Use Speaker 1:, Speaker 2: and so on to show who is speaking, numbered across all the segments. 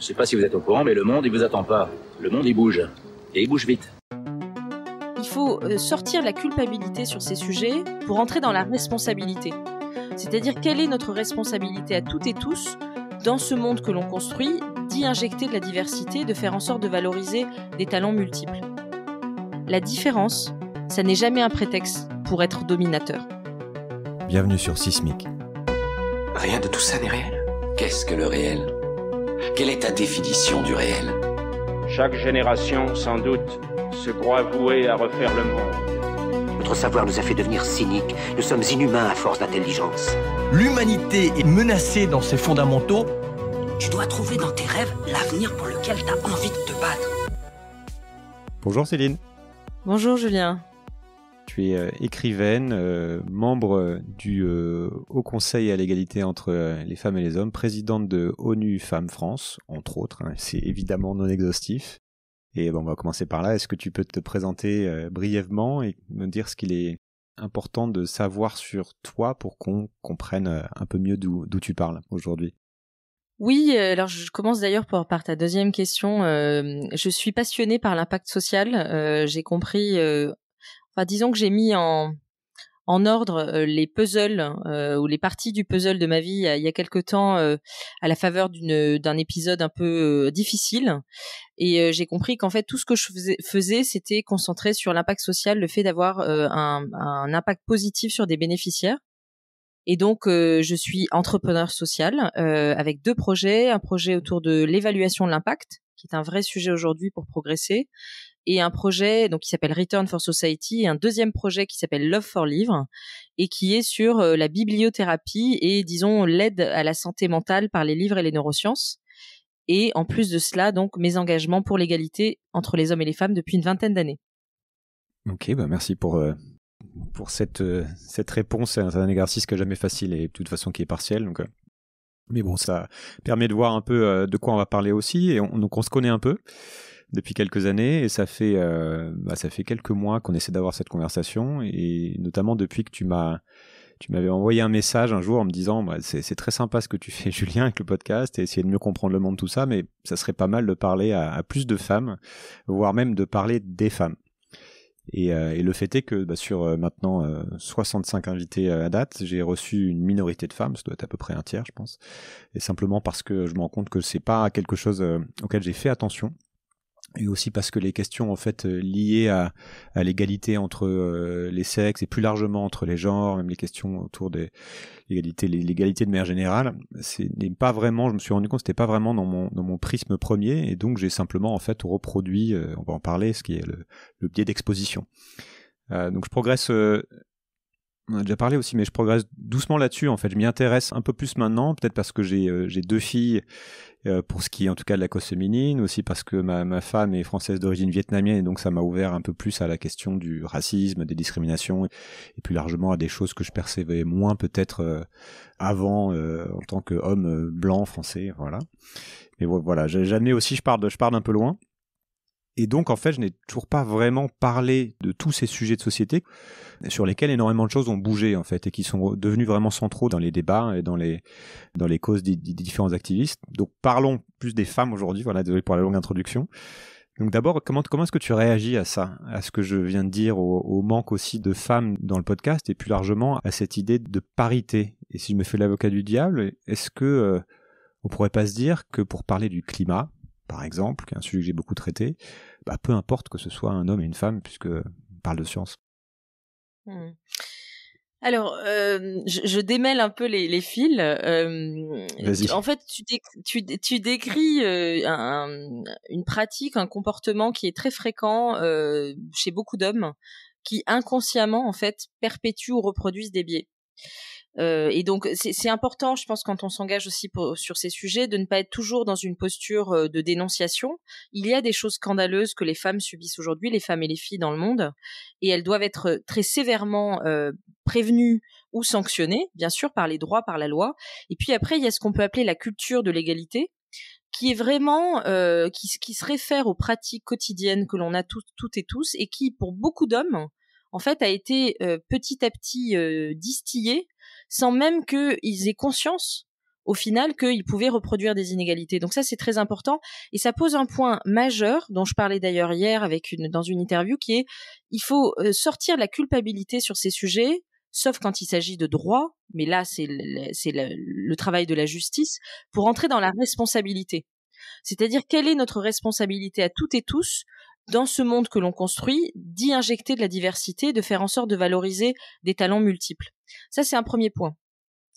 Speaker 1: Je ne sais pas si vous êtes au courant, mais le monde, il vous attend pas. Le monde, il bouge. Et il bouge vite.
Speaker 2: Il faut euh, sortir la culpabilité sur ces sujets pour entrer dans la responsabilité. C'est-à-dire quelle est notre responsabilité à toutes et tous dans ce monde que l'on construit, d'y injecter de la diversité, de faire en sorte de valoriser des talents multiples. La différence, ça n'est jamais un prétexte pour être dominateur.
Speaker 1: Bienvenue sur Sismic. Rien de tout ça n'est réel. Qu'est-ce que le réel quelle est ta définition du réel Chaque génération, sans doute, se croit vouée à refaire le monde. Notre savoir nous a fait devenir cyniques. Nous sommes inhumains à force d'intelligence. L'humanité est menacée dans ses fondamentaux.
Speaker 2: Tu dois trouver dans tes rêves l'avenir pour lequel tu as envie de te battre. Bonjour Céline. Bonjour Julien
Speaker 1: tu es euh, écrivaine, euh, membre euh, du Haut Conseil à l'égalité entre les femmes et les hommes, présidente de ONU Femmes France, entre autres. Hein, c'est évidemment non exhaustif. Et bon, on va commencer par là. Est-ce que tu peux te présenter brièvement et me dire ce qu'il est important de savoir sur toi pour qu'on comprenne un peu mieux d'où tu parles aujourd'hui
Speaker 2: oui, alors je commence d'ailleurs par, par, ta deuxième question. je suis passionnée par l'impact social. J'ai compris Enfin, disons que j'ai mis en, en ordre euh, les puzzles euh, ou les parties du puzzle de ma vie il y a quelque temps euh, à la faveur d'un épisode un peu difficile et j'ai compris qu'en fait tout ce que je faisais, c'était concentré sur l'impact social le fait d'avoir un, un, impact positif sur des bénéficiaires et donc je suis entrepreneur social avec deux projets un projet autour de l'évaluation de l'impact qui est un vrai sujet aujourd'hui pour progresser et un projet donc qui s'appelle Return for Society et un deuxième projet qui s'appelle Love for Livre et qui est sur euh, la bibliothérapie et disons l'aide à la santé mentale par les livres et les neurosciences. Et en plus de cela, donc mes engagements pour l'égalité entre les hommes et les femmes depuis une vingtaine d'années.
Speaker 1: Ok, bah merci pour, euh, pour cette, euh, cette réponse. C'est un, exercice qui n'est jamais facile et de toute façon qui est partiel. Donc, mais bon, ça permet de voir un peu de quoi on va parler aussi. Et donc on se connaît un peu depuis quelques années et ça fait, euh, bah, ça fait quelques mois qu'on essaie d'avoir cette conversation et notamment depuis que tu m'as tu m'avais envoyé un message un jour en me disant bah, c'est très sympa ce que tu fais Julien avec le podcast et essayer de mieux comprendre le monde tout ça mais ça serait pas mal de parler à, plus de femmes voire même de parler des femmes et, euh, le fait est que bah, sur euh, maintenant 65 invités à date j'ai reçu une minorité de femmes ça doit être à peu près un tiers je pense et simplement parce que je me rends compte que c'est pas quelque chose auquel j'ai fait attention et aussi parce que les questions en fait euh, liées à, l'égalité entre euh, les sexes et plus largement entre les genres, même les questions autour de l'égalité, de manière générale, c'est pas vraiment. Je me suis rendu compte, que c'était pas vraiment dans mon dans mon prisme premier, et donc j'ai simplement en fait reproduit. Euh, on va en parler, ce qui est le, le biais d'exposition. donc je progresse. on a déjà parlé aussi, mais je progresse doucement là-dessus. En fait, je m'y intéresse un peu plus maintenant, peut-être parce que j'ai deux filles euh, pour ce qui est en tout cas de la cause féminine, aussi parce que ma, ma femme est française d'origine vietnamienne et donc ça m'a ouvert un peu plus à la question du racisme, des discriminations et plus largement à des choses que je percevais moins peut-être euh, avant euh, en tant qu'homme blanc français, voilà. Mais voilà, j'ai jamais aussi, je parle, je parle d'un peu loin. Et donc, en fait, je n'ai toujours pas vraiment parlé de tous ces sujets de société sur lesquels énormément de choses ont bougé, en fait, et qui sont devenus vraiment centraux dans les débats et dans les, dans les causes des, différents activistes. Donc, parlons plus des femmes aujourd'hui. Voilà, désolé pour la longue introduction. Donc d'abord, comment, comment est-ce que tu réagis à ça, à ce que je viens de dire, au, manque aussi de femmes dans le podcast et plus largement à cette idée de parité Et si je me fais l'avocat du diable, est-ce que ne euh, on pourrait pas se dire que pour parler du climat, par exemple, qui est un sujet que j'ai beaucoup traité, bah, peu importe que ce soit un homme et une femme, puisque on parle de science.
Speaker 2: Hmm. Alors, euh, je, démêle un peu les, fils. Euh, en fait, tu, décris euh, une pratique, un comportement qui est très fréquent chez beaucoup d'hommes, qui inconsciemment en fait perpétuent ou reproduisent des biais. Euh, et donc c'est important, je pense, quand on s'engage aussi sur ces sujets, de ne pas être toujours dans une posture euh, de dénonciation. Il y a des choses scandaleuses que les femmes subissent aujourd'hui, les femmes et les filles dans le monde, et elles doivent être très sévèrement euh, prévenues ou sanctionnées, bien sûr, par les droits, par la loi. Et puis après, il y a ce qu'on peut appeler la culture de l'égalité, qui est vraiment qui, qui, se réfère aux pratiques quotidiennes que l'on a toutes et tous et qui pour beaucoup d'hommes en fait a été petit à petit euh, distillée sans même qu'ils aient conscience au final qu'ils pouvaient reproduire des inégalités. Donc ça, c'est très important. Et ça pose un point majeur dont je parlais d'ailleurs hier avec dans une interview qui est, il faut euh, sortir la culpabilité sur ces sujets, sauf quand il s'agit de droit, mais là, c'est le travail de la justice, pour entrer dans la responsabilité. C'est-à-dire quelle est notre responsabilité à toutes et tous dans ce monde que l'on construit, d'y injecter de la diversité, de faire en sorte de valoriser des talents multiples. Ça, c'est un premier point.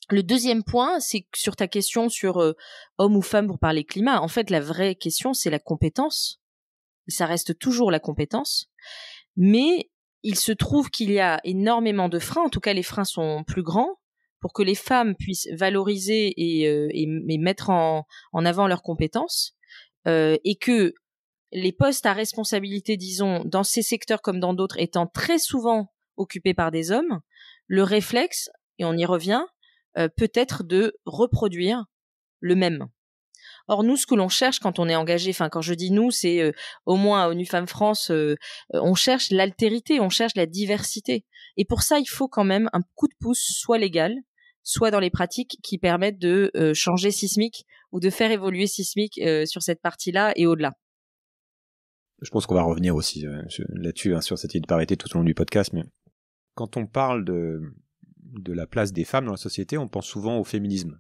Speaker 2: Le deuxième point, c'est sur ta question sur euh, homme ou femme pour parler climat. En fait, la vraie question, c'est la compétence. Ça reste toujours la compétence. Mais il se trouve qu'il y a énormément de freins. En tout cas, les freins sont plus grands pour que les femmes puissent valoriser et, euh, mettre en, avant leurs compétences. Euh, et que les postes à responsabilité, disons, dans ces secteurs comme dans d'autres, étant très souvent occupés par des hommes, le réflexe, et on y revient, euh, peut être de reproduire le même. Or, nous, ce que l'on cherche quand on est engagé, enfin, quand je dis nous, c'est euh, au moins à ONU Femmes France, euh, on cherche l'altérité, on cherche la diversité. Et pour ça, il faut quand même un coup de pouce, soit légal, soit dans les pratiques qui permettent de changer sismique ou de faire évoluer sismique sur cette partie-là et au-delà
Speaker 1: je pense qu'on va revenir aussi euh, là-dessus, hein, sur cette idée de parité tout au long du podcast, mais quand on parle de, de la place des femmes dans la société, on pense souvent au féminisme.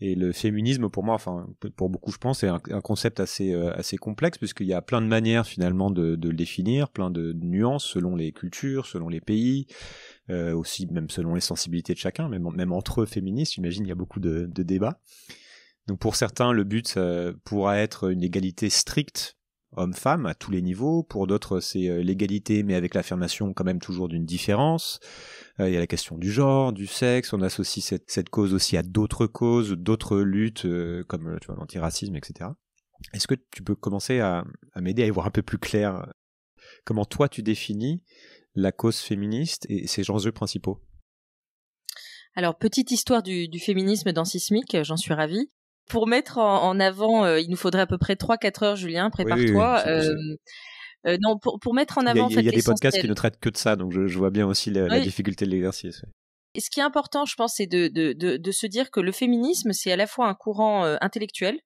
Speaker 1: Et le féminisme, pour moi, enfin, pour beaucoup, je pense, est un, concept assez, euh, assez complexe, puisqu'il y a plein de manières, finalement, de, le définir, plein de nuances selon les cultures, selon les pays, euh, aussi même selon les sensibilités de chacun, même, même entre féministes, j'imagine, il y a beaucoup de, débats. Donc pour certains, le but pourra être une égalité stricte homme femmes à tous les niveaux. Pour d'autres, c'est euh, l'égalité, mais avec l'affirmation quand même toujours d'une différence. Euh, il y a la question du genre, du sexe. On associe cette, cause aussi à d'autres causes, d'autres luttes euh, comme vois, l'antiracisme, etc. Est-ce que tu peux commencer à, m'aider à y voir un peu plus clair comment toi tu définis la cause féministe et ses enjeux principaux
Speaker 2: alors, petite histoire du, féminisme dans Sismique, j'en suis ravie pour mettre en, avant, euh, il nous faudrait à peu près 3-4 heures, Julien, prépare-toi. Euh, euh, non, pour, mettre en avant. Il y a, des podcasts qui ne
Speaker 1: traitent que de ça, donc je, vois bien aussi la, difficulté de l'exercice.
Speaker 2: Et ce qui est important, je pense, c'est de, se dire que le féminisme, c'est à la fois un courant intellectuel,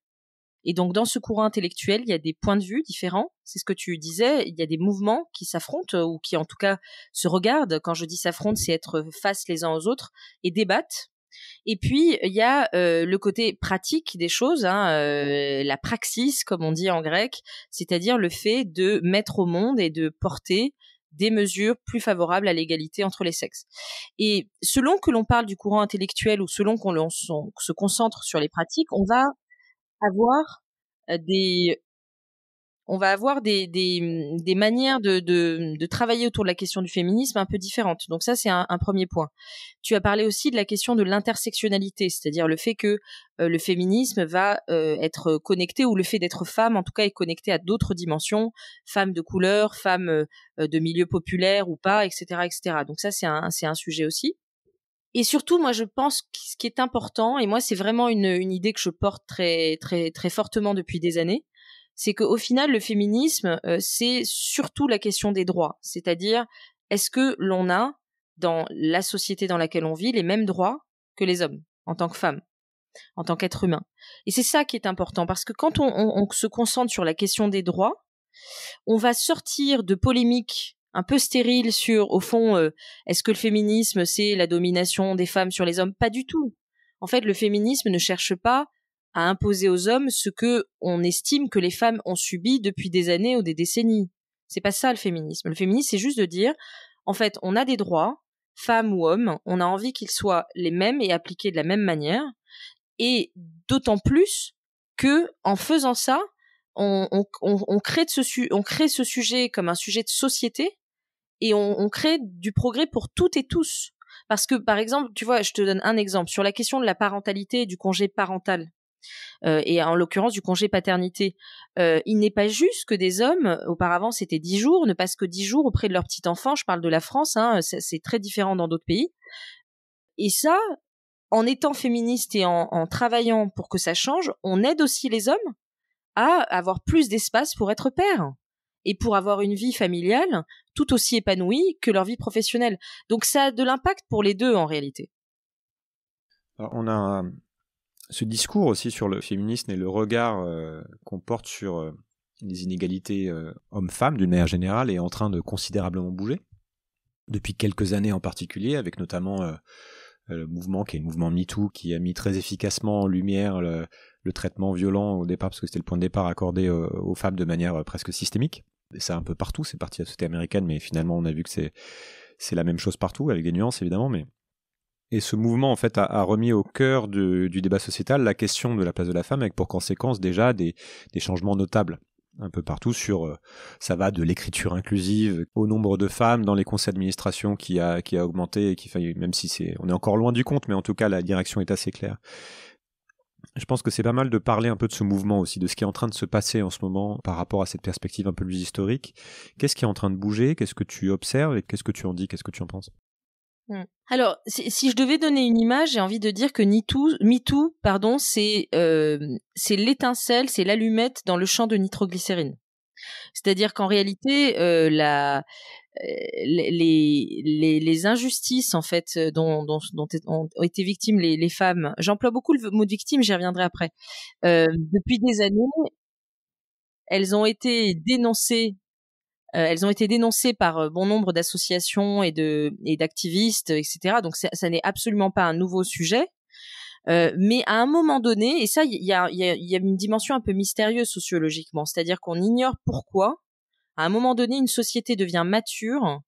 Speaker 2: et donc dans ce courant intellectuel, il y a des points de vue différents. C'est ce que tu disais, il y a des mouvements qui s'affrontent, ou qui en tout cas se regardent. Quand je dis s'affrontent, c'est être face les uns aux autres et débattent et puis, il y a euh, le côté pratique des choses, hein, euh, la praxis, comme on dit en grec, c'est-à-dire le fait de mettre au monde et de porter des mesures plus favorables à l'égalité entre les sexes. Et selon que l'on parle du courant intellectuel ou selon qu'on se concentre sur les pratiques, on va avoir euh, des on va avoir des, manières de, travailler autour de la question du féminisme un peu différentes. Donc ça, c'est un, premier point. Tu as parlé aussi de la question de l'intersectionnalité, c'est-à-dire le fait que euh, le féminisme va euh, être connecté, ou le fait d'être femme, en tout cas, est connecté à d'autres dimensions, femmes de couleur, femmes euh, de milieu populaire ou pas, etc. etc. Donc ça, c'est un, sujet aussi. Et surtout, moi, je pense que ce qui est important, et moi, c'est vraiment une, une idée que je porte très, très, très fortement depuis des années, c'est qu'au final, le féminisme, euh, c'est surtout la question des droits. C'est-à-dire, est-ce que l'on a, dans la société dans laquelle on vit, les mêmes droits que les hommes, en tant que femmes, en tant qu'êtres humains Et c'est ça qui est important, parce que quand on, se concentre sur la question des droits, on va sortir de polémiques un peu stériles sur, au fond, euh, est-ce que le féminisme, c'est la domination des femmes sur les hommes Pas du tout. En fait, le féminisme ne cherche pas à imposer aux hommes ce que on estime que les femmes ont subi depuis des années ou des décennies. C'est pas ça le féminisme. Le féminisme, c'est juste de dire, en fait, on a des droits, femmes ou hommes, on a envie qu'ils soient les mêmes et appliqués de la même manière, et d'autant plus que, en faisant ça, on, crée ce on crée ce sujet comme un sujet de société et on, on crée du progrès pour toutes et tous. Parce que, par exemple, tu vois, je te donne un exemple sur la question de la parentalité et du congé parental. Euh, et en l'occurrence du congé paternité. Euh, il n'est pas juste que des hommes, auparavant c'était 10 jours, ne passent que 10 jours auprès de leur petit enfant. Je parle de la France, hein, c'est très différent dans d'autres pays. Et ça, en étant féministe et en, travaillant pour que ça change, on aide aussi les hommes à avoir plus d'espace pour être père et pour avoir une vie familiale tout aussi épanouie que leur vie professionnelle. Donc ça a de l'impact pour les deux en réalité.
Speaker 1: on a ce discours aussi sur le féminisme et le regard euh, qu'on porte sur euh, les inégalités euh, hommes-femmes d'une manière générale est en train de considérablement bouger. Depuis quelques années en particulier, avec notamment le mouvement qui est le mouvement MeToo, qui a mis très efficacement en lumière le, traitement violent au départ, parce que c'était le point de départ accordé aux, femmes de manière presque systémique. Et ça un peu partout, c'est parti à la société américaine, mais finalement on a vu que c'est la même chose partout, avec des nuances évidemment, mais et ce mouvement, en fait, a, remis au cœur du débat sociétal la question de la place de la femme, avec pour conséquence déjà des, changements notables un peu partout sur euh, ça va de l'écriture inclusive au nombre de femmes dans les conseils d'administration qui a, qui a augmenté et qui même si c'est on est encore loin du compte mais en tout cas la direction est assez claire je pense que c'est pas mal de parler un peu de ce mouvement aussi, de ce qui est en train de se passer en ce moment par rapport à cette perspective un peu plus historique. Qu'est-ce qui est en train de bouger Qu'est-ce que tu observes et qu'est-ce que tu en dis Qu'est-ce que tu en penses
Speaker 2: Mm. Alors, si, je devais donner une image, j'ai envie de dire que MeToo, pardon, euh, c'est l'étincelle, c'est l'allumette dans le champ de nitroglycérine. C'est-à-dire qu'en réalité, euh, la, euh, les, les, injustices en fait dont, ont été victimes les, femmes. J'emploie beaucoup le mot de victime, j'y reviendrai après. depuis des années, elles ont été dénoncées euh, elles ont été dénoncées par euh, bon nombre d'associations et de et d'activistes, etc. Donc ça, n'est absolument pas un nouveau sujet. Euh, mais à un moment donné, et ça, il y a, y, a, une dimension un peu mystérieuse sociologiquement, c'est-à-dire qu'on ignore pourquoi, à un moment donné, une société devient mature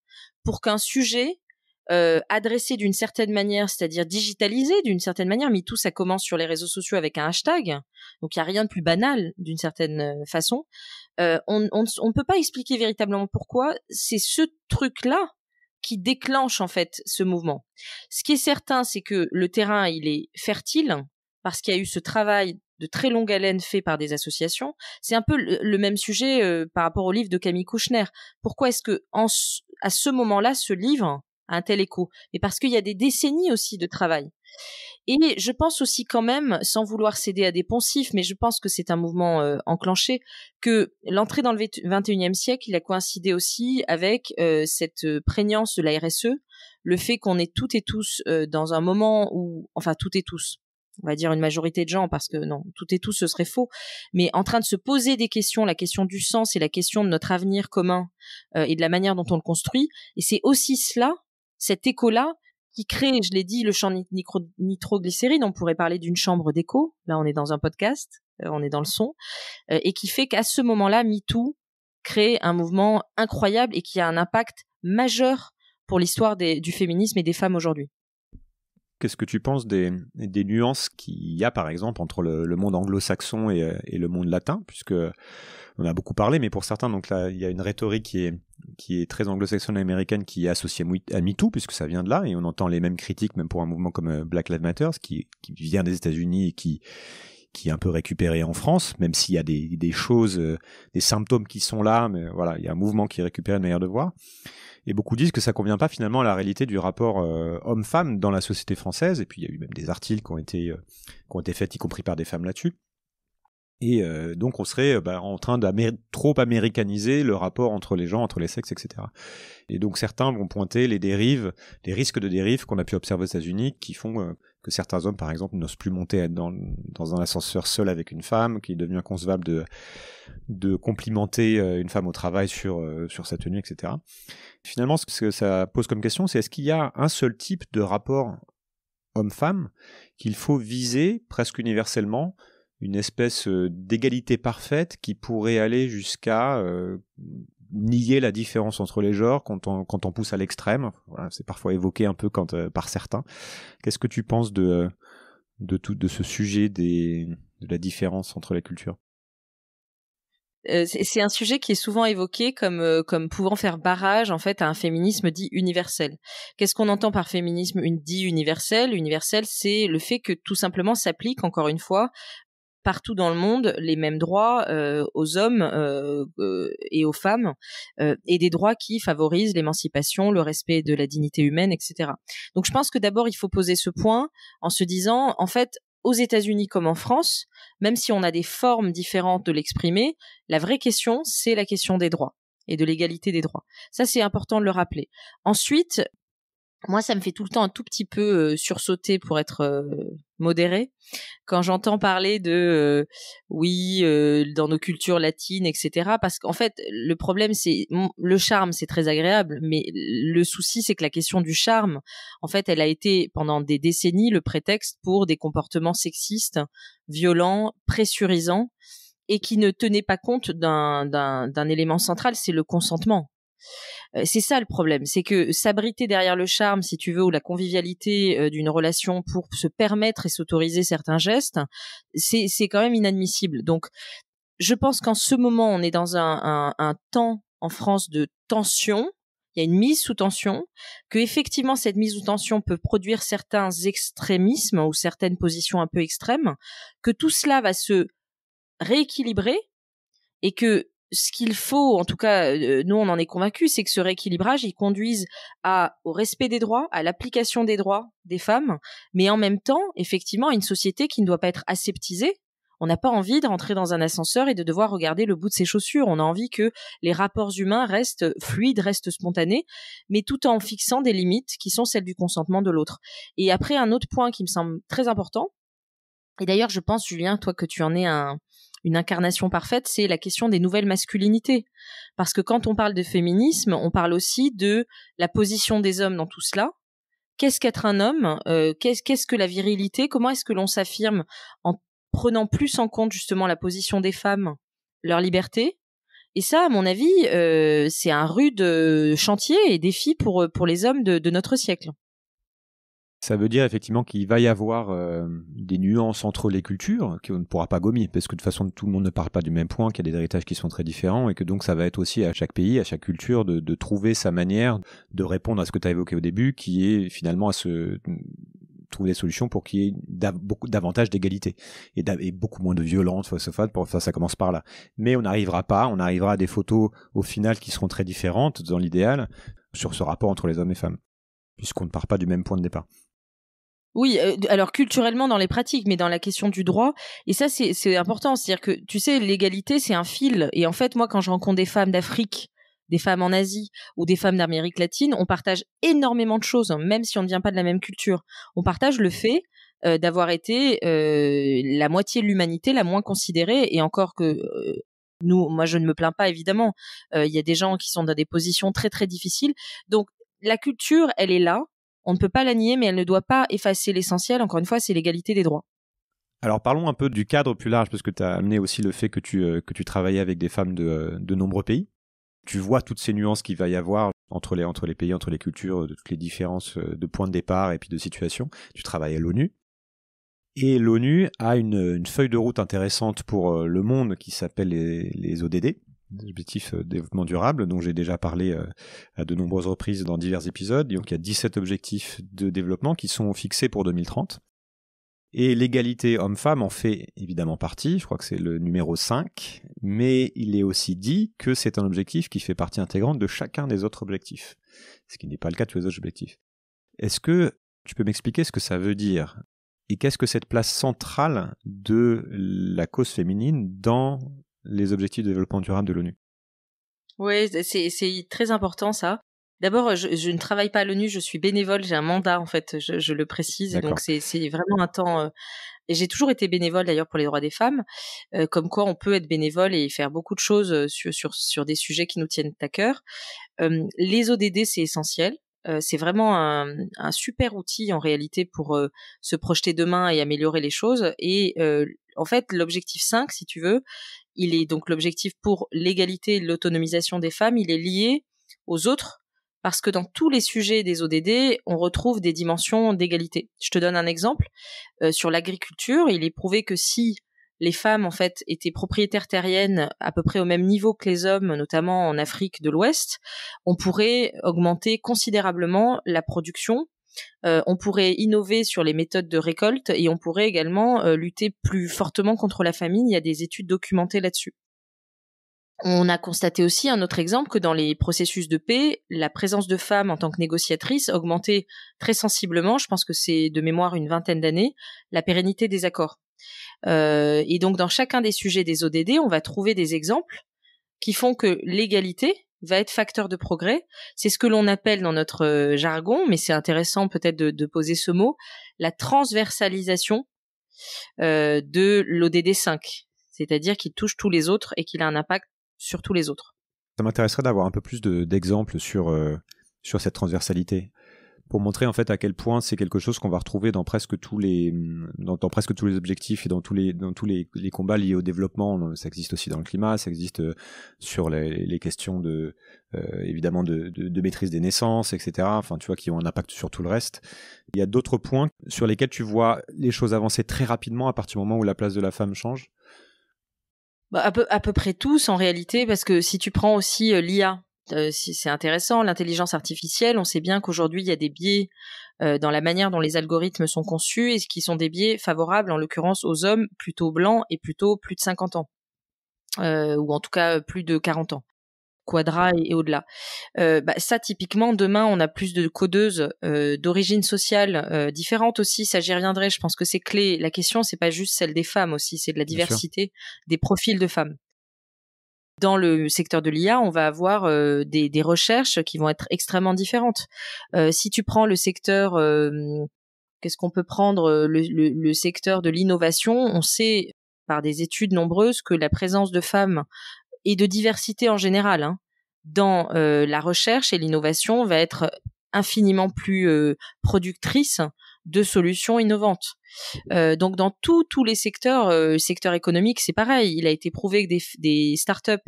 Speaker 2: pour qu'un sujet adressé d'une certaine manière, c'est-à-dire digitalisé d'une certaine manière, mais tout ça commence sur les réseaux sociaux avec un hashtag, donc il n'y a rien de plus banal d'une certaine façon, euh, on, ne peut pas expliquer véritablement pourquoi. C'est ce truc-là qui déclenche en fait ce mouvement. Ce qui est certain, c'est que le terrain il est fertile parce qu'il y a eu ce travail de très longue haleine fait par des associations. C'est un peu le, même sujet euh, par rapport au livre de Camille Kouchner. Pourquoi est-ce que à ce moment-là, ce livre a un tel écho Mais parce qu'il y a des décennies aussi de travail. Et je pense aussi quand même, sans vouloir céder à des poncifs, mais je pense que c'est un mouvement euh, enclenché, que l'entrée dans le 21e siècle, il a coïncidé aussi avec euh, cette euh, prégnance de la RSE, le fait qu'on est toutes et tous dans un moment où, enfin toutes et tous, on va dire une majorité de gens, parce que non, tout et tous ce serait faux, mais en train de se poser des questions, la question du sens et la question de notre avenir commun et de la manière dont on le construit. Et c'est aussi cela, cet écho-là, qui crée, je l'ai dit, le champ nitroglycérine. On pourrait parler d'une chambre d'écho. Là, on est dans un podcast, euh, on est dans le son, euh, et qui fait qu'à ce moment-là, MeToo crée un mouvement incroyable et qui a un impact majeur pour l'histoire du féminisme et des femmes aujourd'hui.
Speaker 1: Qu'est-ce que tu penses des, nuances qu'il y a, par exemple, entre le, monde anglo-saxon et, et, le monde latin, puisque on a beaucoup parlé, mais pour certains, donc il y a une rhétorique qui est, qui est très anglo-saxonne américaine qui est associée à MeToo, puisque ça vient de là, et on entend les mêmes critiques, même pour un mouvement comme euh, Black Lives Matter, qui, vient des États-Unis et qui, qui est un peu récupéré en France, même s'il y a des, choses, euh, des symptômes qui sont là, mais voilà, il y a un mouvement qui est récupéré de manière de voir. Et beaucoup disent que ça convient pas finalement à la réalité du rapport euh, homme-femme dans la société française. Et puis il y a eu même des articles qui ont été, qui ont été faits, y compris par des femmes là-dessus. Et euh, donc on serait bah, en train de trop américaniser le rapport entre les gens, entre les sexes, etc. Et donc certains vont pointer les dérives, les risques de dérives qu'on a pu observer aux États-Unis qui font euh, que certains hommes, par exemple, n'osent plus monter dans, un ascenseur seul avec une femme, qu'il devient inconcevable de, complimenter euh, une femme au travail sur, sur sa tenue, etc. Finalement, ce que ça pose comme question, c'est est-ce qu'il y a un seul type de rapport homme-femme qu'il faut viser presque universellement une espèce euh, d'égalité parfaite qui pourrait aller jusqu'à euh, nier la différence entre les genres quand on, pousse à l'extrême. c'est parfois évoqué un peu quand, euh, par certains. Qu'est-ce que tu penses de, de tout de ce sujet de la différence entre les cultures
Speaker 2: c'est un sujet qui est souvent évoqué comme comme pouvant faire barrage en fait à un féminisme dit universel. Qu'est-ce qu'on entend par féminisme une, dit universel Universel, c'est le fait que tout simplement s'applique encore une fois partout dans le monde les mêmes droits euh, aux hommes euh, euh, et aux femmes et des droits qui favorisent l'émancipation, le respect de la dignité humaine, etc. Donc je pense que d'abord il faut poser ce point en se disant en fait aux États-Unis comme en France, même si on a des formes différentes de l'exprimer, la vraie question c'est la question des droits et de l'égalité des droits. Ça, c'est important de le rappeler. Ensuite, moi, ça me fait tout le temps un tout petit peu euh, sursauter pour être euh, modéré. Quand j'entends parler de euh, oui, dans nos cultures latines, etc. Parce qu'en fait, le problème, c'est le charme, c'est très agréable, mais le souci, c'est que la question du charme, en fait, elle a été pendant des décennies le prétexte pour des comportements sexistes, violents, pressurisants et qui ne tenaient pas compte d'un élément central, c'est le consentement. Euh, c'est ça le problème, c'est que s'abriter derrière le charme, si tu veux, ou la convivialité euh, d'une relation pour se permettre et s'autoriser certains gestes, c'est quand même inadmissible. Donc, je pense qu'en ce moment, on est dans un, un temps en France de tension, il y a une mise sous tension, que effectivement cette mise sous tension peut produire certains extrémismes ou certaines positions un peu extrêmes, que tout cela va se rééquilibrer et que ce qu'il faut, en tout cas, euh, euh, nous on en est convaincus, c'est que ce rééquilibrage, il conduise à, au respect des droits, à l'application des droits des femmes, mais en même temps, effectivement, une société qui ne doit pas être aseptisée. On n'a pas envie de rentrer dans un ascenseur et de devoir regarder le bout de ses chaussures. On a envie que les rapports humains restent fluides, restent spontanés, mais tout en fixant des limites qui sont celles du consentement de l'autre. Et après, un autre point qui me semble très important, et d'ailleurs, je pense, Julien, toi, que tu en es un, une incarnation parfaite, c'est la question des nouvelles masculinités. Parce que quand on parle de féminisme, on parle aussi de la position des hommes dans tout cela. Qu'est-ce qu'être un homme euh, Qu'est-ce que la virilité Comment est-ce que l'on s'affirme en prenant plus en compte justement la position des femmes, leur liberté, et ça, à mon avis, euh, c'est un rude euh, chantier et défi pour, pour les hommes de notre siècle.
Speaker 1: Ça veut dire effectivement qu'il va y avoir euh, des nuances entre les cultures qu'on ne pourra pas gommer, parce que de toute façon tout le monde ne parle pas du même point, qu'il y a des héritages qui sont très différents, et que donc ça va être aussi à chaque pays, à chaque culture, de, trouver sa manière de répondre à ce que tu as évoqué au début, qui est finalement à se trouver des solutions pour qu'il y ait beaucoup, davantage d'égalité et, da beaucoup moins de violence face ça, ça commence par là. Mais on n'arrivera pas, on arrivera à des photos au final qui seront très différentes dans l'idéal sur ce rapport entre les hommes et femmes, puisqu'on ne part pas du même point de départ.
Speaker 2: Oui, euh, alors culturellement dans les pratiques, mais dans la question du droit, et ça c'est important, c'est-à-dire que tu sais, l'égalité c'est un fil, et en fait moi quand je rencontre des femmes d'Afrique, des femmes en Asie ou des femmes d'Amérique latine, on partage énormément de choses, hein, même si on ne vient pas de la même culture. On partage le fait euh, d'avoir été euh, la moitié de l'humanité la moins considérée, et encore que nous, moi je ne me plains pas évidemment, il y a des gens qui sont dans des positions très très difficiles, donc la culture, elle est là, on ne peut pas la nier, mais elle ne doit pas effacer l'essentiel. Encore une fois, c'est l'égalité des droits.
Speaker 1: Alors parlons un peu du cadre plus large, parce que tu as amené aussi le fait que tu, euh, que tu travaillais avec des femmes de, euh, de nombreux pays. Tu vois toutes ces nuances qu'il va y avoir entre les, entre les pays, entre les cultures, euh, toutes les différences de points de départ et puis de situation. Tu travailles à l'ONU. Et l'ONU a une, feuille de route intéressante pour le monde qui s'appelle les ODD, objectifs euh, développement durable dont j'ai déjà parlé euh, à de nombreuses reprises dans divers épisodes. Donc il y a 17 objectifs de développement qui sont fixés pour 2030. Et l'égalité homme-femme en fait évidemment partie, je crois que c'est le numéro 5, mais il est aussi dit que c'est un objectif qui fait partie intégrante de chacun des autres objectifs, ce qui n'est pas le cas de tous les autres objectifs. Est-ce que tu peux m'expliquer ce que ça veut dire et qu'est-ce que cette place centrale de la cause féminine dans les objectifs de développement durable de l'ONU.
Speaker 2: Oui, c'est très important ça. D'abord, je, ne travaille pas à l'ONU, je suis bénévole, j'ai un mandat en fait, je, le précise. Donc c'est vraiment un temps. Euh, et j'ai toujours été bénévole d'ailleurs pour les droits des femmes, euh, comme quoi on peut être bénévole et faire beaucoup de choses euh, sur, sur, sur des sujets qui nous tiennent à cœur. les ODD, c'est essentiel. c'est vraiment un, un, super outil en réalité pour se projeter demain et améliorer les choses. Et en fait, l'objectif 5, si tu veux, il est donc l'objectif pour l'égalité et l'autonomisation des femmes, il est lié aux autres parce que dans tous les sujets des ODD, on retrouve des dimensions d'égalité. Je te donne un exemple euh, sur l'agriculture. Il est prouvé que si les femmes en fait étaient propriétaires terriennes à peu près au même niveau que les hommes, notamment en Afrique de l'Ouest, on pourrait augmenter considérablement la production euh, on pourrait innover sur les méthodes de récolte et on pourrait également euh, lutter plus fortement contre la famine. Il y a des études documentées là-dessus. On a constaté aussi un autre exemple que dans les processus de paix, la présence de femmes en tant que négociatrices augmentait très sensiblement, je pense que c'est de mémoire une vingtaine d'années, la pérennité des accords. Euh, et donc dans chacun des sujets des ODD, on va trouver des exemples qui font que l'égalité, va être facteur de progrès. C'est ce que l'on appelle dans notre euh, jargon, mais c'est intéressant peut-être de, poser ce mot, la transversalisation euh, de l'ODD 5, c'est-à-dire qu'il touche tous les autres et qu'il a un impact sur tous les autres.
Speaker 1: Ça m'intéresserait d'avoir un peu plus d'exemples sur, euh, sur cette transversalité pour montrer en fait à quel point c'est quelque chose qu'on va retrouver dans presque tous les dans, presque tous les objectifs et dans tous les dans tous les, combats liés au développement ça existe aussi dans le climat ça existe euh, sur les, les questions de euh, évidemment de, de, maîtrise des naissances etc enfin tu vois qui ont un impact sur tout le reste il y a d'autres points sur lesquels tu vois les choses avancer très rapidement à partir du moment où la place de la femme change
Speaker 2: bah, à, peu, à peu près tous en réalité parce que si tu prends aussi euh, l'IA euh, c'est intéressant. L'intelligence artificielle, on sait bien qu'aujourd'hui, il y a des biais euh, dans la manière dont les algorithmes sont conçus et ce qui sont des biais favorables, en l'occurrence, aux hommes plutôt blancs et plutôt plus de 50 ans. Euh, ou en tout cas plus de 40 ans. Quadra et, au-delà. Bah, ça, typiquement, demain, on a plus de codeuses d'origine sociale différente aussi. Ça, j'y reviendrai. Je pense que c'est clé. La question, c'est pas juste celle des femmes aussi, c'est de la diversité des profils de femmes dans le secteur de l'IA, on va avoir euh, des, recherches qui vont être extrêmement différentes. Euh, si tu prends le secteur, euh, qu'est-ce qu'on peut prendre le, secteur de l'innovation, on sait par des études nombreuses que la présence de femmes et de diversité en général hein, dans la recherche et l'innovation va être infiniment plus productrice de solutions innovantes. Euh, donc dans tous tous les secteurs, euh, secteur économique, c'est pareil. Il a été prouvé que des, des up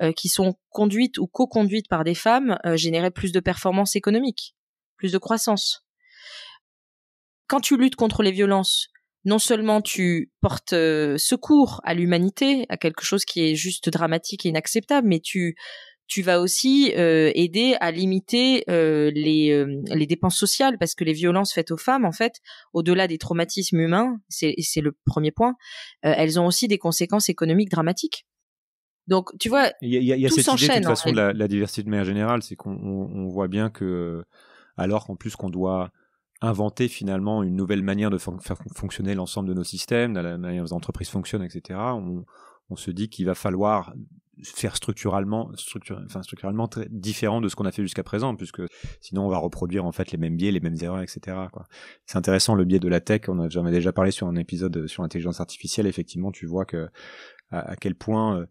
Speaker 2: euh, qui sont conduites ou co-conduites par des femmes euh, généraient plus de performances économiques plus de croissance. Quand tu luttes contre les violences, non seulement tu portes secours à l'humanité, à quelque chose qui est juste dramatique et inacceptable, mais tu tu vas aussi euh, aider à limiter euh, les, euh, les dépenses sociales parce que les violences faites aux femmes, en fait, au-delà des traumatismes humains, c'est le premier point, elles ont aussi des conséquences économiques dramatiques. Donc, tu vois,
Speaker 1: il y a, y cette idée de toute façon, la, la, diversité de manière générale, c'est qu'on voit bien que, alors qu'en plus qu'on doit inventer finalement une nouvelle manière de faire fonctionner l'ensemble de nos systèmes, la manière dont les entreprises fonctionnent, etc. On, on se dit qu'il va falloir faire structurellement, enfin structurellement très différent de ce qu'on a fait jusqu'à présent, puisque sinon on va reproduire en fait les mêmes biais, les mêmes erreurs, etc. C'est intéressant le biais de la tech. On en a déjà parlé sur un épisode euh, sur l'intelligence artificielle. Effectivement, tu vois que à quel point euh,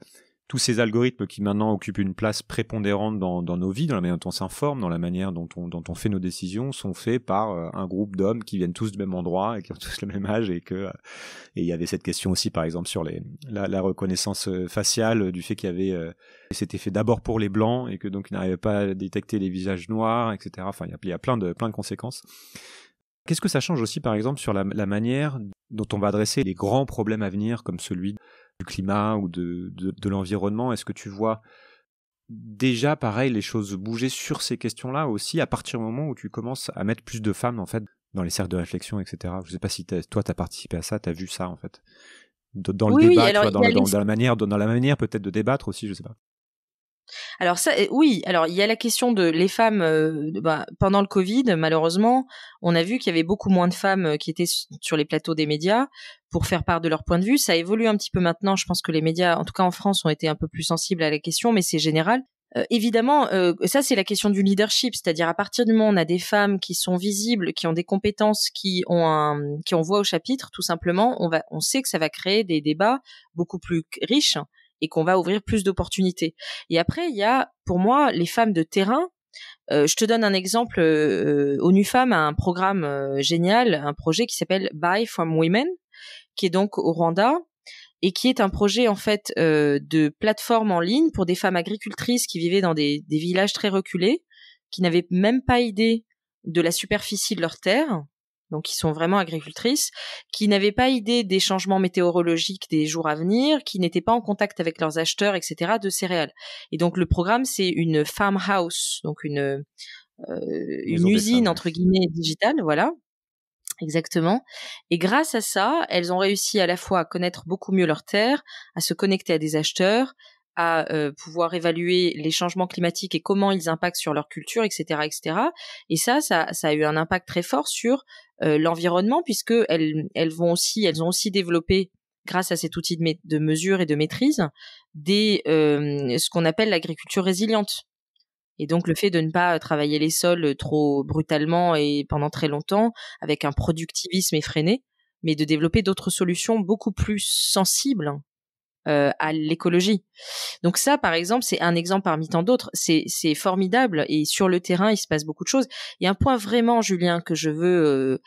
Speaker 1: tous ces algorithmes qui maintenant occupent une place prépondérante dans, nos vies, dans la manière dont on s'informe, dans la manière dont on, fait nos décisions, sont faits par euh, un groupe d'hommes qui viennent tous du même endroit et qui ont tous le même âge et que euh, et il y avait cette question aussi par exemple sur les la, reconnaissance euh, faciale du fait qu'il y avait c'était fait d'abord pour les blancs et que donc ils n'arrivaient pas à détecter les visages noirs, etc. Enfin, il y a, plein de plein de conséquences. Qu'est-ce que ça change aussi, par exemple, sur la, la, manière dont on va adresser les grands problèmes à venir, comme celui du climat ou de, de, l'environnement. Est-ce que tu vois déjà, pareil, les choses bouger sur ces questions-là aussi à partir du moment où tu commences à mettre plus de femmes, en fait, dans les cercles de réflexion, etc. Je sais pas si toi, tu as participé à ça, tu as vu ça, en fait. Dans, le débat, dans, dans, la manière, dans la manière peut-être de débattre aussi, je sais pas.
Speaker 2: Alors ça, oui. Alors il y a la question de les femmes euh, bah, pendant le Covid. Malheureusement, on a vu qu'il y avait beaucoup moins de femmes euh, qui étaient sur les plateaux des médias pour faire part de leur point de vue. Ça évolue un petit peu maintenant. Je pense que les médias, en tout cas en France, ont été un peu plus sensibles à la question, mais c'est général. Euh, évidemment, ça c'est la question du leadership, c'est-à-dire à partir du moment où on a des femmes qui sont visibles, qui ont des compétences, qui ont un, qui ont voix au chapitre, tout simplement, on va, on sait que ça va créer des débats beaucoup plus riches et qu'on va ouvrir plus d'opportunités. Et après, il y a pour moi les femmes de terrain. Euh, je te donne un exemple. Euh, ONU Femmes a un programme euh, génial, un projet qui s'appelle Buy from Women, qui est donc au Rwanda et qui est un projet en fait de plateforme en ligne pour des femmes agricultrices qui vivaient dans des, des villages très reculés, qui n'avaient même pas idée de la superficie de leurs terres donc qui sont vraiment agricultrices, qui n'avaient pas idée des changements météorologiques des jours à venir, qui n'étaient pas en contact avec leurs acheteurs, etc., de céréales. Et donc le programme, c'est une farmhouse, donc une, euh, une usine, entre guillemets, digitale, voilà. Exactement. Et grâce à ça, elles ont réussi à la fois à connaître beaucoup mieux leurs terres, à se connecter à des acheteurs, à euh, pouvoir évaluer les changements climatiques et comment ils impactent sur leur culture, etc., etc. Et ça, ça, ça a eu un impact très fort sur euh, l'environnement puisque elles, elles vont aussi, elles ont aussi développé grâce à cet outil de, mesure et de maîtrise des euh, ce qu'on appelle l'agriculture résiliente. Et donc le fait de ne pas travailler les sols trop brutalement et pendant très longtemps avec un productivisme effréné, mais de développer d'autres solutions beaucoup plus sensibles euh, à l'écologie. Donc ça, par exemple, c'est un exemple parmi tant d'autres. C'est, c'est formidable et sur le terrain, il se passe beaucoup de choses. Il y a un point vraiment, Julien, que je veux euh,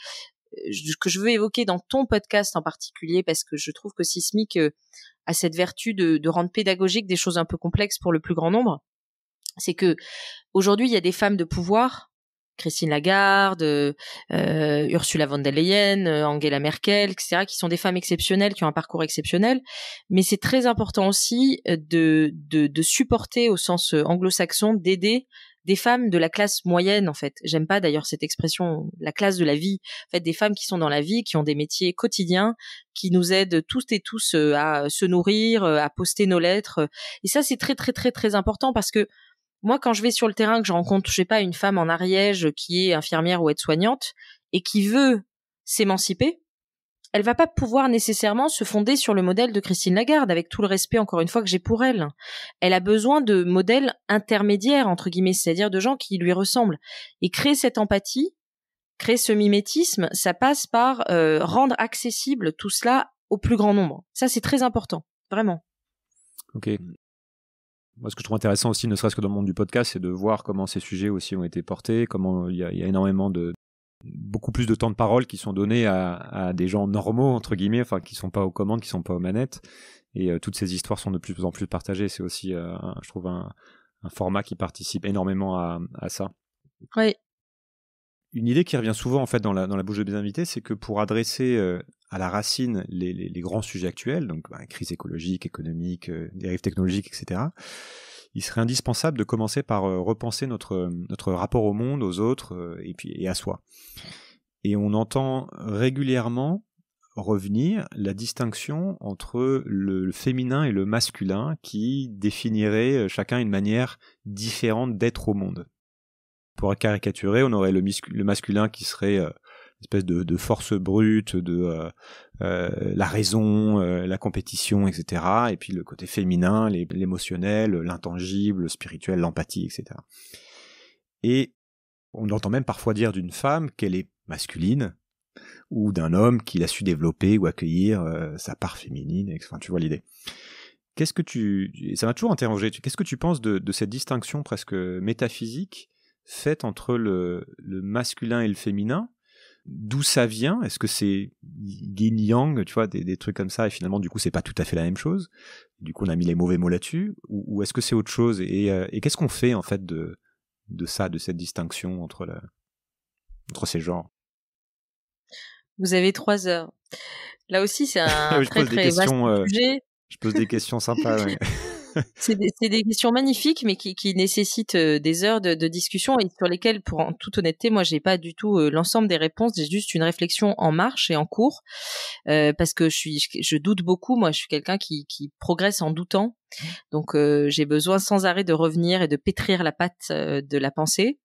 Speaker 2: que je veux évoquer dans ton podcast en particulier parce que je trouve que Sismic euh, a cette vertu de, de rendre pédagogique des choses un peu complexes pour le plus grand nombre. C'est que aujourd'hui, il y a des femmes de pouvoir Christine Lagarde, euh, euh, Ursula von der Leyen, euh, Angela Merkel, etc., qui sont des femmes exceptionnelles, qui ont un parcours exceptionnel. Mais c'est très important aussi de, de, supporter au sens anglo-saxon, d'aider des femmes de la classe moyenne en fait. J'aime pas d'ailleurs cette expression la classe de la vie. En fait, des femmes qui sont dans la vie, qui ont des métiers quotidiens, qui nous aident tous et tous à se nourrir, à poster nos lettres. Et ça c'est très très très très important parce que moi, quand je vais sur le terrain, que je rencontre, je sais pas, une femme en Ariège qui est infirmière ou aide-soignante et qui veut s'émanciper, elle va pas pouvoir nécessairement se fonder sur le modèle de Christine Lagarde, avec tout le respect encore une fois que j'ai pour elle. Elle a besoin de modèles intermédiaires, entre guillemets, c'est-à-dire de gens qui lui ressemblent. Et créer cette empathie, créer ce mimétisme, ça passe par euh, rendre accessible tout cela au plus grand nombre. Ça, c'est très important, vraiment.
Speaker 1: Ok ce que je trouve intéressant aussi, ne serait-ce que dans le monde du podcast, c'est de voir comment ces sujets aussi ont été portés, comment il y a, énormément de, beaucoup plus de temps de parole qui sont donnés à, des gens normaux entre guillemets, enfin qui sont pas aux commandes, qui sont pas aux manettes. Et euh, toutes ces histoires sont de plus en plus partagées. C'est aussi, euh, je trouve, un, format qui participe énormément à, à ça. Oui, une idée qui revient souvent en fait dans la, bouche de invités, c'est que pour adresser euh, à la racine les, grands sujets actuels, donc bah, crise écologique, économique, euh, dérive technologique, etc., il serait indispensable de commencer par euh, repenser notre, rapport au monde, aux autres et, puis, à soi. Et on entend régulièrement revenir la distinction entre le féminin et le masculin qui définirait chacun une manière différente d'être au monde caricaturé caricaturé, on aurait le, masculin qui serait euh, espèce de, force brute, de euh, euh, la raison, la compétition, etc. Et puis le côté féminin, l'émotionnel, l'intangible, le spirituel, l'empathie, etc. Et on entend même parfois dire d'une femme qu'elle est masculine, ou d'un homme qu'il a su développer ou accueillir sa part féminine. Enfin, tu vois l'idée. Qu'est-ce que tu, ça m'a toujours interrogé. Qu'est-ce que tu penses de, cette distinction presque métaphysique fait entre le, le masculin et le féminin d'où ça vient Est-ce que c'est yin yang, tu vois, des, des, trucs comme ça, et finalement, du coup, c'est pas tout à fait la même chose Du coup, on a mis les mauvais mots là-dessus Ou, est-ce que c'est autre chose Et, euh, et qu'est-ce qu'on fait, en fait, de, de ça, de cette distinction entre, entre ces genres
Speaker 2: Vous avez trois heures. Là aussi, c'est un je très, pose des très questions, vaste euh, sujet.
Speaker 1: Je pose des questions sympas.
Speaker 2: c'est des, questions magnifiques, mais qui, nécessitent euh, des heures de, discussion et sur lesquelles, pour en toute honnêteté, moi, j'ai pas du tout euh, l'ensemble des réponses. J'ai juste une réflexion en marche et en cours, euh, parce que je doute beaucoup. Moi, je suis quelqu'un qui, progresse en doutant. Donc, j'ai besoin sans arrêt de revenir et de pétrir la patte de la pensée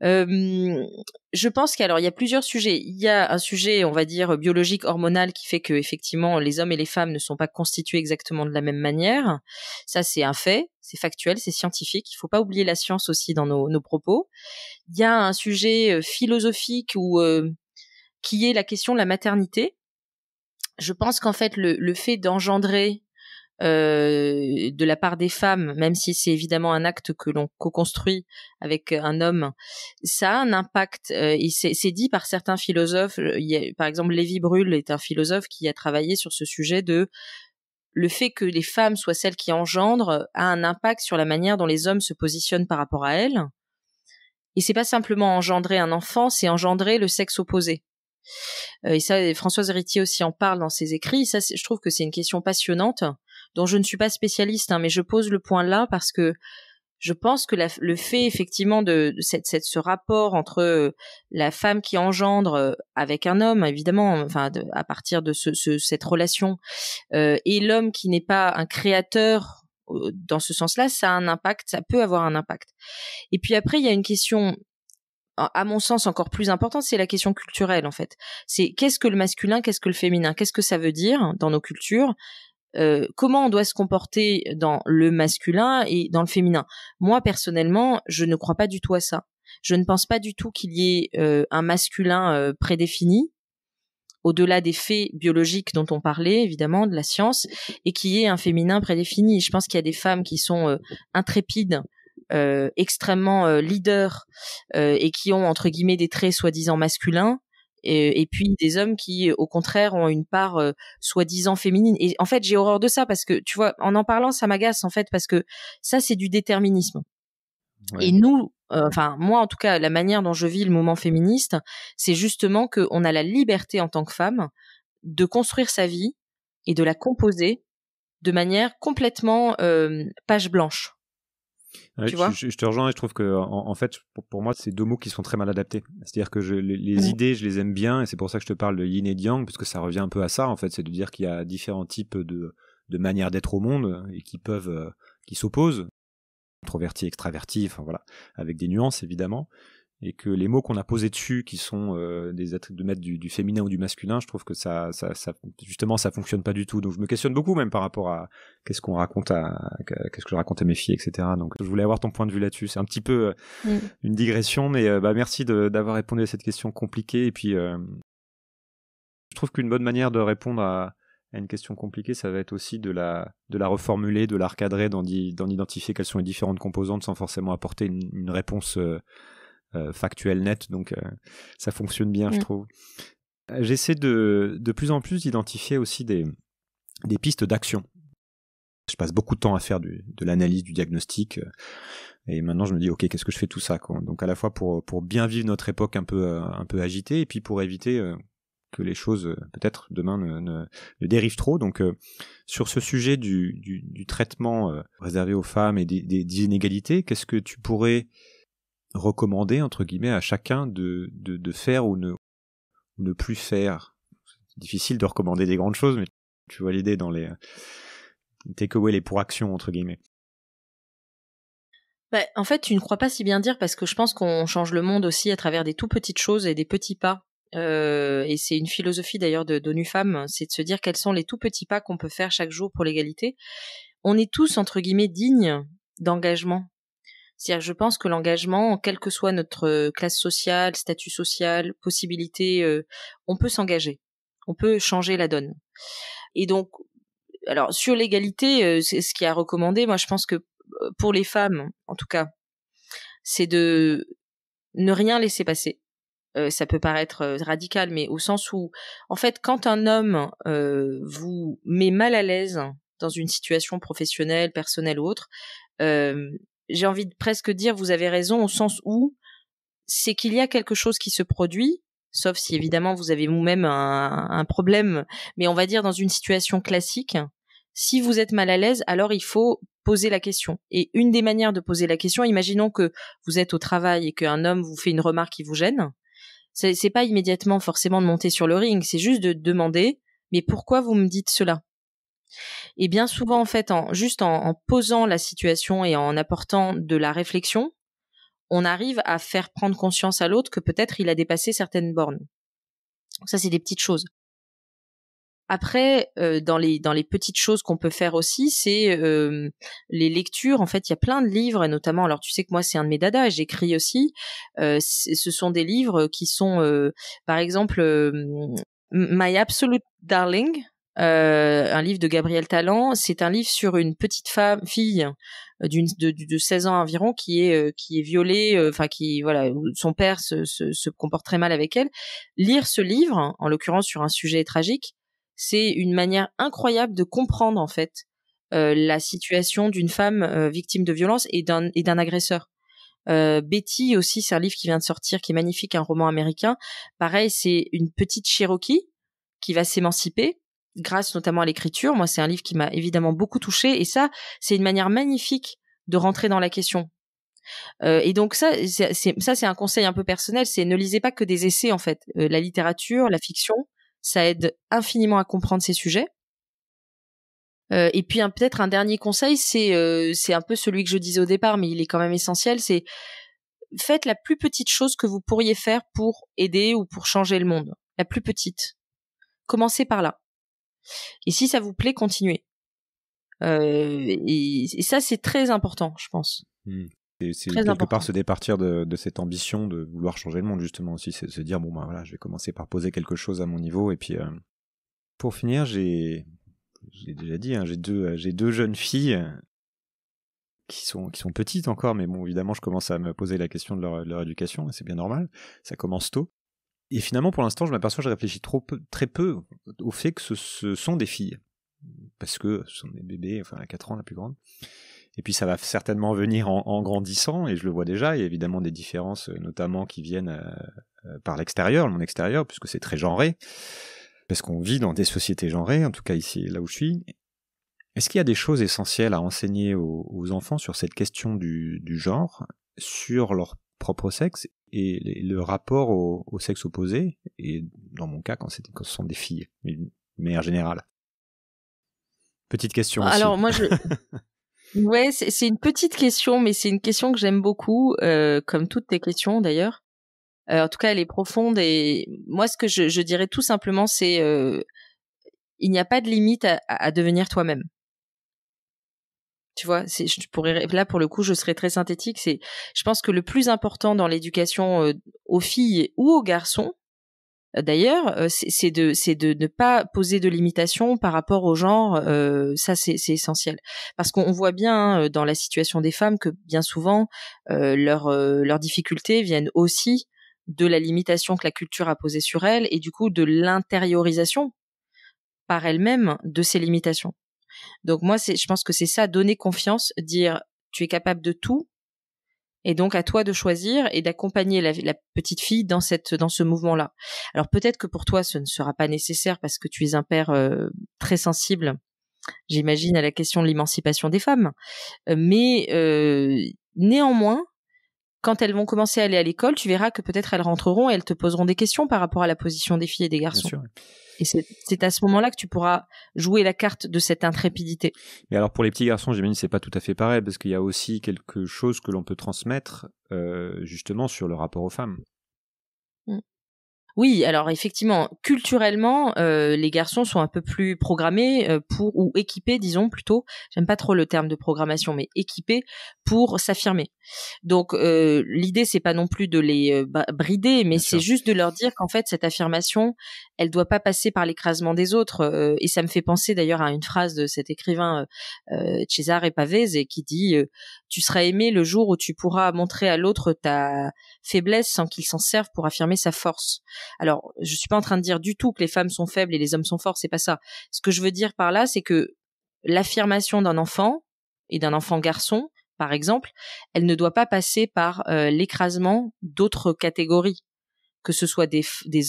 Speaker 2: je pense qu'alors il y a plusieurs sujets. Il y a un sujet, on va dire biologique hormonal, qui fait que effectivement les hommes et les femmes ne sont pas constitués exactement de la même manière. Ça c'est un fait, c'est factuel, c'est scientifique. Il faut pas oublier la science aussi dans nos, nos propos. Il y a un sujet euh, philosophique ou euh, qui est la question de la maternité. Je pense qu'en fait le fait d'engendrer euh, de la part des femmes, même si c'est évidemment un acte que l'on co-construit avec euh, un homme, ça a un impact. Euh, c'est dit par certains philosophes. Il y par exemple, Lévi Brull est un philosophe qui a travaillé sur ce sujet de le fait que les femmes soient celles qui engendrent a un impact sur la manière dont les hommes se positionnent par rapport à elles. Et c'est pas simplement engendrer un enfant, c'est engendrer le sexe opposé. et ça, Françoise Héritier aussi en parle dans ses écrits. Ça, je trouve que c'est une question passionnante dont je ne suis pas spécialiste, hein, mais je pose le point là parce que je pense que le fait effectivement de, cette, ce rapport entre euh, la femme qui engendre euh, avec un homme, évidemment, enfin à partir de ce, ce, cette relation, euh, et l'homme qui n'est pas un créateur dans ce sens-là, ça a un impact, ça peut avoir un impact. Et puis après, il y a une question à mon sens encore plus importante, c'est la question culturelle en fait. C'est qu'est-ce que le masculin, qu'est-ce que le féminin, qu'est-ce que ça veut dire dans nos cultures euh, comment on doit se comporter dans le masculin et dans le féminin. Moi, personnellement, je ne crois pas du tout à ça. Je ne pense pas du tout qu'il y ait euh, un masculin euh, prédéfini au-delà des faits biologiques dont on parlait, évidemment, de la science, et qu'il y ait un féminin prédéfini. Je pense qu'il y a des femmes qui sont intrépides, extrêmement leaders, et qui ont, entre guillemets, des traits soi-disant masculins, et, puis des hommes qui, au contraire, ont une part euh, soi-disant féminine. Et en fait, j'ai horreur de ça parce que, tu vois, en en parlant, ça m'agace en fait parce que ça, c'est du déterminisme. Et nous, euh, enfin moi en tout cas, la manière dont je vis le moment féministe, c'est justement qu'on a la liberté en tant que femme de construire sa vie et de la composer de manière complètement euh, page blanche je,
Speaker 1: te rejoins et je trouve que en, fait pour, moi c'est deux mots qui sont très mal adaptés. C'est-à-dire que je, les, mmh. idées je les aime bien et c'est pour ça que je te parle de yin et de yang parce que ça revient un peu à ça en fait, c'est de dire qu'il y a différents types de de manières d'être au monde et qui peuvent euh, qui s'opposent introverti, extraverti, enfin voilà, avec des nuances évidemment et que les mots qu'on a posés dessus, qui sont euh, des attributs de mettre du, féminin ou du masculin, je trouve que ça, justement, ça fonctionne pas du tout. Donc je me questionne beaucoup même par rapport à qu'est-ce qu'on raconte à, qu'est-ce que je raconte à mes filles, etc. Donc je voulais avoir ton point de vue là-dessus. C'est un petit peu euh, une digression, mais euh, bah, merci d'avoir répondu à cette question compliquée. Et puis je trouve qu'une bonne manière de répondre à, une question compliquée, ça va être aussi de la, de la reformuler, de la recadrer, d'en identifier quelles sont les différentes composantes sans forcément apporter une, une réponse euh, factuel net, donc euh, ça fonctionne bien, je mm. trouve. J'essaie de, plus en plus d'identifier aussi des, des pistes d'action. Je passe beaucoup de temps à faire de l'analyse, du diagnostic. Euh, et maintenant, je me dis, ok, qu'est-ce que je fais tout ça Donc, à la fois pour, pour bien vivre notre époque un peu, un peu agitée, et puis pour éviter que les choses, peut-être demain, ne, dérivent trop. Donc, sur ce sujet du, traitement réservé aux femmes et des inégalités, qu'est-ce que tu pourrais recommander entre guillemets à chacun de, de, faire ou ne, ne plus faire. C'est difficile de recommander des grandes choses, mais tu vois l'idée dans les euh, takeaways, les pour actions entre guillemets.
Speaker 2: Bah, en fait, tu ne crois pas si bien dire parce que je pense qu'on change le monde aussi à travers des tout petites choses et des petits pas. Euh, et c'est une philosophie d'ailleurs de d'ONU Femmes, c'est de se dire quels sont les tout petits pas qu'on peut faire chaque jour pour l'égalité. On est tous entre guillemets dignes d'engagement c'est-à-dire, je pense que l'engagement, quelle que soit notre euh, classe sociale, statut social, possibilité, euh, on peut s'engager, on peut changer la donne. Et donc, alors sur l'égalité, euh, c'est ce qui a recommandé. Moi, je pense que pour les femmes, en tout cas, c'est de ne rien laisser passer. ça peut paraître radical, mais au sens où, en fait, quand un homme vous met mal à l'aise dans une situation professionnelle, personnelle ou autre, euh, j'ai envie de presque dire vous avez raison au sens où c'est qu'il y a quelque chose qui se produit, sauf si évidemment vous avez vous-même un, problème, mais on va dire dans une situation classique, si vous êtes mal à l'aise, alors il faut poser la question. Et une des manières de poser la question, imaginons que vous êtes au travail et qu'un homme vous fait une remarque qui vous gêne, c'est pas immédiatement forcément de monter sur le ring, c'est juste de demander mais pourquoi vous me dites cela et bien souvent, en fait, en, juste en, posant la situation et en apportant de la réflexion, on arrive à faire prendre conscience à l'autre que peut-être il a dépassé certaines bornes. ça, c'est des petites choses. Après, euh, dans les dans les petites choses qu'on peut faire aussi, c'est euh, les lectures. En fait, il y a plein de livres, et notamment. Alors, tu sais que moi, c'est un de mes dadas. J'écris aussi. Euh, ce sont des livres qui sont, par exemple, My Absolute Darling euh, un livre de Gabriel Talent. C'est un livre sur une petite femme, fille euh, d'une de, 16 ans environ qui est euh, qui est violée, enfin qui voilà, son père se, se, comporte très mal avec elle. Lire ce livre, en l'occurrence sur un sujet tragique, c'est une manière incroyable de comprendre en fait la situation d'une femme victime de violence et d'un et d'un agresseur. Betty aussi, c'est un livre qui vient de sortir, qui est magnifique, un roman américain. Pareil, c'est une petite Cherokee qui va s'émanciper grâce notamment à l'écriture. Moi, c'est un livre qui m'a évidemment beaucoup touché et ça, c'est une manière magnifique de rentrer dans la question. Euh, et donc ça, c'est, ça c'est un conseil un peu personnel, c'est ne lisez pas que des essais en fait. Euh, la littérature, la fiction, ça aide infiniment à comprendre ces sujets. Euh, et puis peut-être un dernier conseil, c'est euh, c'est un peu celui que je disais au départ, mais il est quand même essentiel, c'est faites la plus petite chose que vous pourriez faire pour aider ou pour changer le monde, la plus petite. Commencez par là. Et si ça vous plaît, continuez. Euh, et, ça, c'est très important, je pense.
Speaker 1: Mmh. C'est quelque part se départir de, de, cette ambition de vouloir changer le monde, justement aussi, c'est se dire, bon, ben voilà, je vais commencer par poser quelque chose à mon niveau. Et puis, euh, pour finir, j'ai, j'ai déjà dit, hein, j'ai deux, euh, j'ai deux jeunes filles qui sont, qui sont petites encore, mais bon, évidemment, je commence à me poser la question de leur, de leur éducation, c'est bien normal, ça commence tôt. Et finalement, pour l'instant, je m'aperçois, je réfléchis trop très peu au fait que ce, ce, sont des filles. Parce que ce sont des bébés, enfin, à 4 ans, la plus grande. Et puis, ça va certainement venir en, grandissant, et je le vois déjà. Il y a évidemment des différences, notamment qui viennent euh, euh, par l'extérieur, mon extérieur, puisque c'est très genré. Parce qu'on vit dans des sociétés genrées, en tout cas ici, là où je suis. Est-ce qu'il y a des choses essentielles à enseigner aux, aux enfants sur cette question du, du genre, sur leur propre sexe et le rapport au, sexe opposé, et dans mon cas, quand, ce sont des filles, mais manière générale. Petite question. Alors, moi, je.
Speaker 2: ouais, c'est une petite question, mais c'est une question que j'aime beaucoup, euh, comme toutes tes questions d'ailleurs. Euh, en tout cas, elle est profonde et moi, ce que je, dirais tout simplement, c'est euh, il n'y a pas de limite à devenir toi-même. Tu vois, je pourrais là pour le coup, je serais très synthétique. C'est, je pense que le plus important dans l'éducation euh, aux filles ou aux garçons, euh, d'ailleurs, euh, c'est de, c'est de ne pas poser de limitations par rapport au genre. ça, c'est, essentiel parce qu'on voit bien hein, dans la situation des femmes que bien souvent leurs leurs difficultés viennent aussi de la limitation que la culture a posée sur elles et du coup de l'intériorisation par elles-mêmes de ces limitations. Donc moi, je pense que c'est ça, donner confiance, dire tu es capable de tout, et donc à toi de choisir et d'accompagner la, petite fille dans cette dans ce mouvement-là. Alors peut-être que pour toi ce ne sera pas nécessaire parce que tu es un père euh, très sensible, j'imagine à la question de l'émancipation des femmes, euh, mais euh, néanmoins quand elles vont commencer à aller à l'école, tu verras que peut-être elles rentreront et elles te poseront des questions par rapport à la position des filles et des garçons. Et c'est à ce moment-là que tu pourras jouer la carte de cette intrépidité.
Speaker 1: Mais alors pour les petits garçons, j'imagine que c'est pas tout à fait pareil parce qu'il y a aussi quelque chose que l'on peut transmettre euh, justement sur le rapport aux femmes.
Speaker 2: Oui, alors effectivement, culturellement, euh, les garçons sont un peu plus programmés euh, pour ou équipés, disons plutôt. J'aime pas trop le terme de programmation, mais équipés pour s'affirmer. Donc euh, l'idée c'est pas non plus de les brider, mais c'est juste de leur dire qu'en fait cette affirmation, elle doit pas passer par l'écrasement des autres. et ça me fait penser d'ailleurs à une phrase de cet écrivain Cesare Pavese qui dit "Tu seras aimé le jour où tu pourras montrer à l'autre ta faiblesse sans qu'il s'en serve pour affirmer sa force." Alors, je suis pas en train de dire du tout que les femmes sont faibles et les hommes sont forts, c'est pas ça. Ce que je veux dire par là, c'est que l'affirmation d'un enfant et d'un enfant garçon, par exemple, elle ne doit pas passer par euh, l'écrasement d'autres catégories que ce soit des,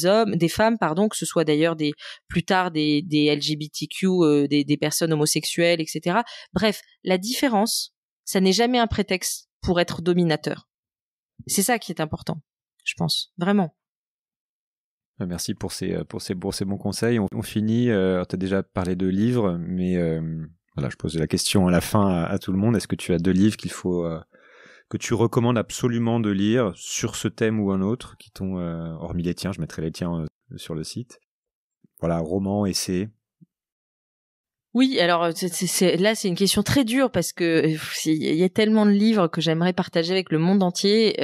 Speaker 2: hommes, des femmes, pardon, que ce soit d'ailleurs des plus tard des, des LGBTQ, euh, des, des, personnes homosexuelles, etc. Bref, la différence, ça n'est jamais un prétexte pour être dominateur. C'est ça qui est important, je pense, vraiment.
Speaker 1: Euh, merci pour ces, euh, pour ces, bons conseils. On, finit, euh, T'as tu as déjà parlé de livres, mais voilà, je pose la question à la fin à, tout le monde. Est-ce que tu as deux livres qu'il faut, que tu recommandes absolument de lire sur ce thème ou un autre, qui t'ont, hormis les tiens, je mettrai les tiens sur le site. Voilà, roman, essai,
Speaker 2: oui, alors c'est, là c'est une question très dure parce que il y a tellement de livres que j'aimerais partager avec le monde entier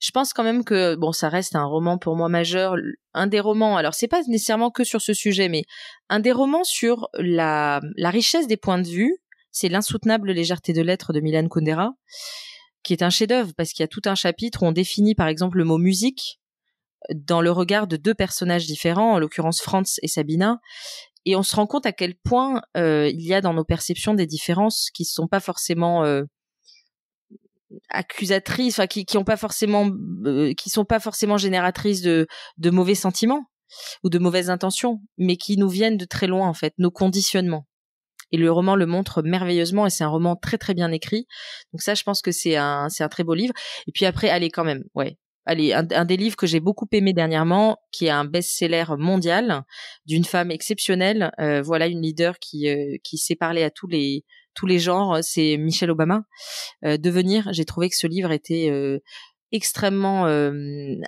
Speaker 2: je pense quand même que bon, ça reste un roman pour moi majeur, un des romans. Alors c'est pas nécessairement que sur ce sujet, mais un des romans sur la, la richesse des points de vue. C'est l'insoutenable légèreté de l'être de Milan Kundera, qui est un chef-d'œuvre parce qu'il y a tout un chapitre où on définit par exemple le mot musique euh, dans le regard de deux personnages différents, en l'occurrence Franz et Sabina, et on se rend compte à quel point euh, il y a dans nos perceptions des différences qui ne sont pas forcément euh, accusatrices, enfin qui qui ont pas forcément, euh, qui sont pas forcément génératrices de de mauvais sentiments ou de mauvaises intentions, mais qui nous viennent de très loin en fait, nos conditionnements. Et le roman le montre merveilleusement et c'est un roman très très bien écrit. Donc ça, je pense que c'est un c'est un très beau livre. Et puis après, allez quand même, ouais. Allez, un, des livres que j'ai beaucoup aimé dernièrement, qui est un best-seller mondial d'une femme exceptionnelle. Euh, voilà une leader qui euh, qui sait parler à tous les tous les genres, euh, c'est Michelle Obama. Euh, Devenir, j'ai trouvé que ce livre était euh, extrêmement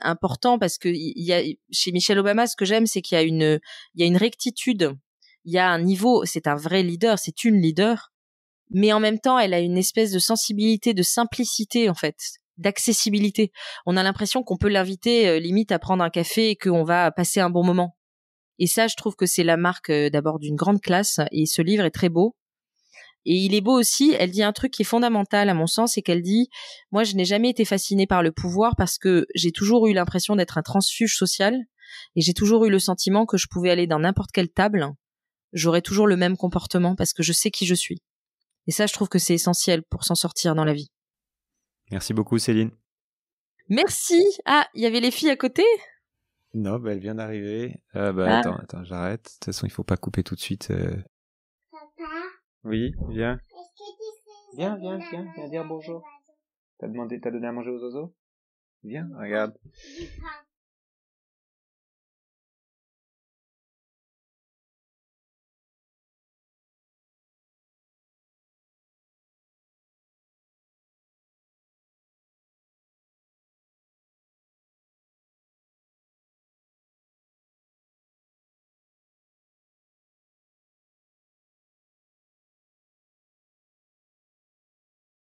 Speaker 2: important parce que il y a chez Michelle Obama ce que j'aime c'est qu'il y a une il y a une rectitude il y a un niveau c'est un vrai leader c'est une leader mais en même temps elle a une espèce de sensibilité de simplicité en fait d'accessibilité on a l'impression qu'on peut l'inviter limite à prendre un café et qu'on va passer un bon moment et ça je trouve que c'est la marque d'abord d'une grande classe et ce livre est très beau et il est beau aussi, elle dit un truc qui est fondamental à mon sens, c'est qu'elle dit, moi je n'ai jamais été fascinée par le pouvoir parce que j'ai toujours eu l'impression d'être un transfuge social et j'ai toujours eu le sentiment que je pouvais aller dans n'importe quelle table, j'aurais toujours le même comportement parce que je sais qui je suis. Et ça, je trouve que c'est essentiel pour s'en sortir dans la vie.
Speaker 1: Merci beaucoup Céline.
Speaker 2: Merci. Ah, il y avait les filles à côté
Speaker 1: Non, bah, elle vient d'arriver. Ah, bah, ah. Attends, j'arrête. De toute façon, il ne faut pas couper tout de suite. Euh, oui, viens. Viens, viens, viens, viens dire bonjour. T'as demandé, t'as donné à manger aux oiseaux Viens, regarde.